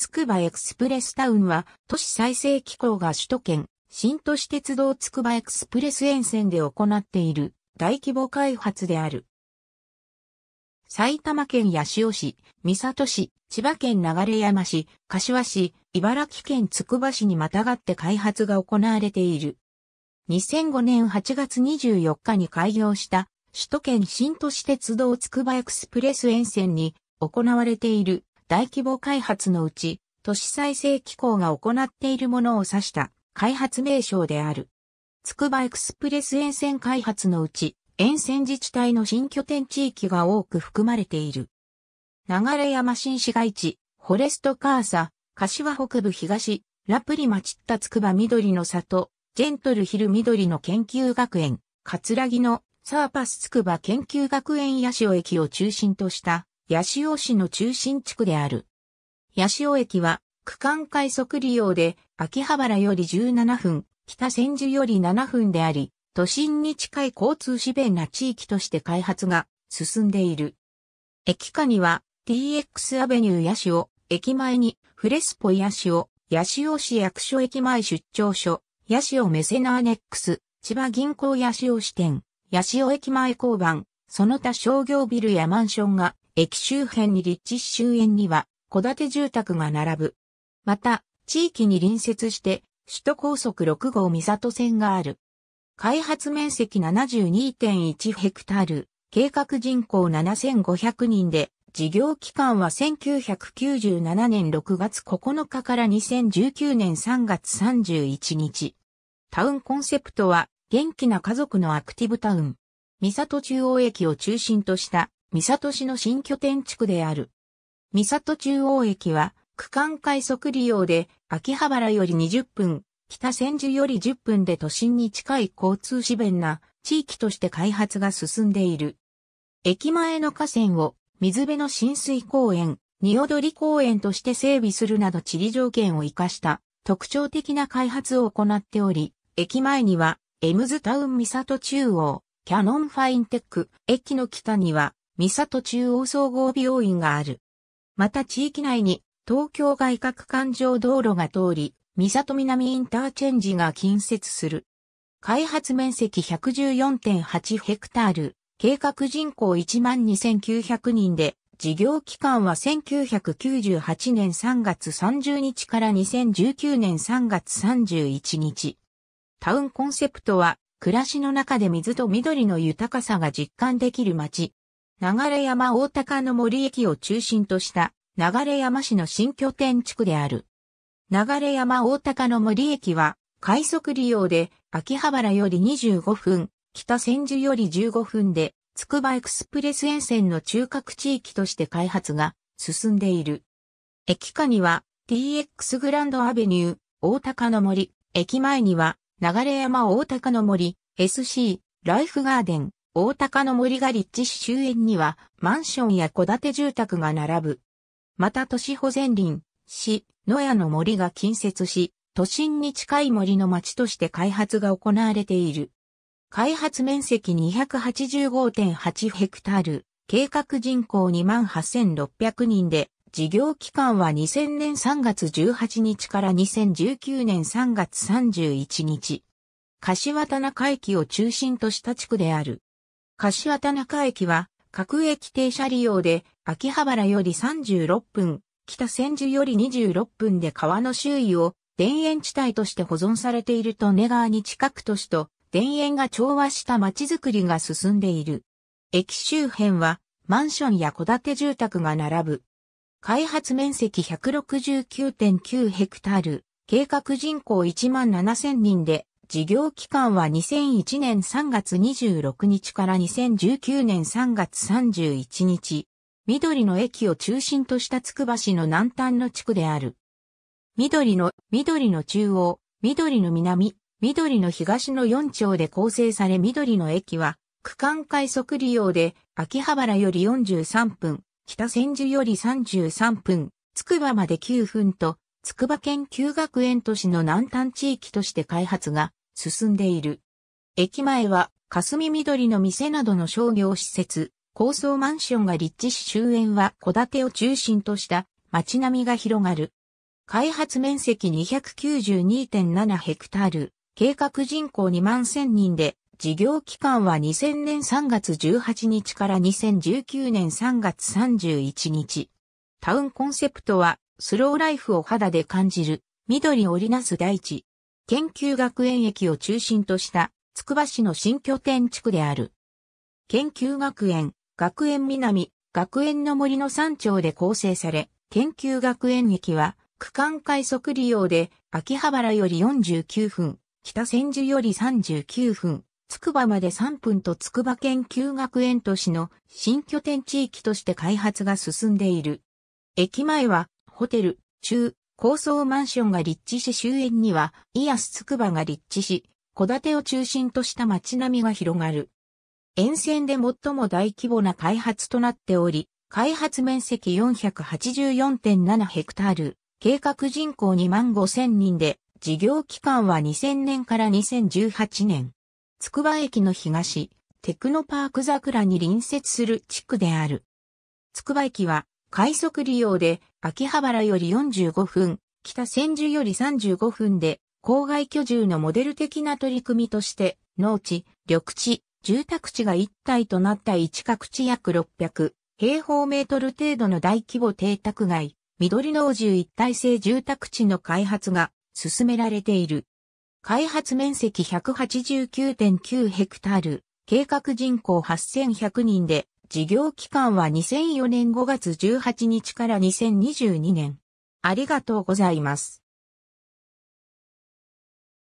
つくばエクスプレスタウンは、都市再生機構が首都圏、新都市鉄道つくばエクスプレス沿線で行っている大規模開発である。埼玉県八潮市、三郷市、千葉県流山市、柏市、茨城県つくば市にまたがって開発が行われている。2005年8月24日に開業した首都圏新都市鉄道つくばエクスプレス沿線に行われている大規模開発のうち、都市再生機構が行っているものを指した開発名称である。つくばエクスプレス沿線開発のうち、沿線自治体の新拠点地域が多く含まれている。流山新市街地、フォレストカーサ、柏北部東、ラプリマチッタつくば緑の里、ジェントルヒル緑の研究学園、カツラギのサーパスつくば研究学園八潮駅を中心とした八潮市の中心地区である。八潮駅は、区間快速利用で、秋葉原より17分、北千住より7分であり、都心に近い交通資便な地域として開発が進んでいる。駅下には TX アベニュー八潮、駅前にフレスポ八潮、八潮市役所駅前出張所、八潮メセナーネックス、千葉銀行八潮支店、八潮駅前交番、その他商業ビルやマンションが駅周辺に立地周辺には、戸建て住宅が並ぶ。また、地域に隣接して、首都高速6号三里線がある。開発面積72.1ヘクタール、計画人口7500人で、事業期間は1997年6月9日から2019年3月31日。タウンコンセプトは、元気な家族のアクティブタウン。三里中央駅を中心とした三里市の新拠点地区である。三里中央駅は、区間快速利用で、秋葉原より20分、北千住より10分で都心に近い交通支弁な地域として開発が進んでいる。駅前の河川を水辺の浸水公園、二踊公園として整備するなど地理条件を活かした特徴的な開発を行っており、駅前にはエムズタウン三里中央、キャノンファインテック、駅の北には三里中央総合病院がある。また地域内に東京外郭環状道路が通り、三里南インターチェンジが近接する。開発面積114.8ヘクタール、計画人口12,900人で、事業期間は1998年3月30日から2019年3月31日。タウンコンセプトは、暮らしの中で水と緑の豊かさが実感できる街、流山大高の森駅を中心とした流山市の新拠点地区である。流山大高の森駅は快速利用で秋葉原より25分、北千住より15分で、つくばエクスプレス沿線の中核地域として開発が進んでいる。駅下には TX グランドアベニュー、大高の森、駅前には流山大高の森、SC、ライフガーデン、大高の森が立地し周辺にはマンションや戸建て住宅が並ぶ。また都市保全林、市、野屋の森が近接し、都心に近い森の町として開発が行われている。開発面積285.8ヘクタール、計画人口28,600人で、事業期間は2000年3月18日から2019年3月31日。柏田中駅を中心とした地区である。柏田中駅は、各駅停車利用で、秋葉原より36分、北千住より26分で川の周囲を、田園地帯として保存されていると根川に近く都市と、田園が調和した街づくりが進んでいる。駅周辺は、マンションや戸建て住宅が並ぶ。開発面積169.9ヘクタール、計画人口1万7000人で、事業期間は2001年3月26日から2019年3月31日、緑の駅を中心としたつくば市の南端の地区である。緑の、緑の中央、緑の南、緑の東の4町で構成され緑の駅は、区間快速利用で、秋葉原より43分、北千住より33分、つくばまで9分と、つくば県旧学園都市の南端地域として開発が進んでいる。駅前は霞緑の店などの商業施設、高層マンションが立地し周辺は戸建てを中心とした街並みが広がる。開発面積292.7ヘクタール、計画人口2万1000人で、事業期間は2000年3月18日から2019年3月31日。タウンコンセプトは、スローライフを肌で感じる、緑織りなす大地、研究学園駅を中心としたつくば市の新拠点地区である。研究学園、学園南、学園の森の山頂で構成され、研究学園駅は区間快速利用で秋葉原より49分、北千住より39分、つくばまで3分とつくば研究学園都市の新拠点地域として開発が進んでいる。駅前はホテル、中、高層マンションが立地し周辺には、イアスつくばが立地し、戸建てを中心とした街並みが広がる。沿線で最も大規模な開発となっており、開発面積484.7ヘクタール、計画人口2万5千人で、事業期間は2000年から2018年。つくば駅の東、テクノパーク桜に隣接する地区である。つくば駅は快速利用で秋葉原より45分、北千住より35分で、郊外居住のモデル的な取り組みとして、農地、緑地、住宅地が一体となった一角地約600平方メートル程度の大規模邸宅街、緑農住一体性住宅地の開発が進められている。開発面積189.9ヘクタール、計画人口8100人で事業期間は2004年5月18日から2022年。ありがとうございます。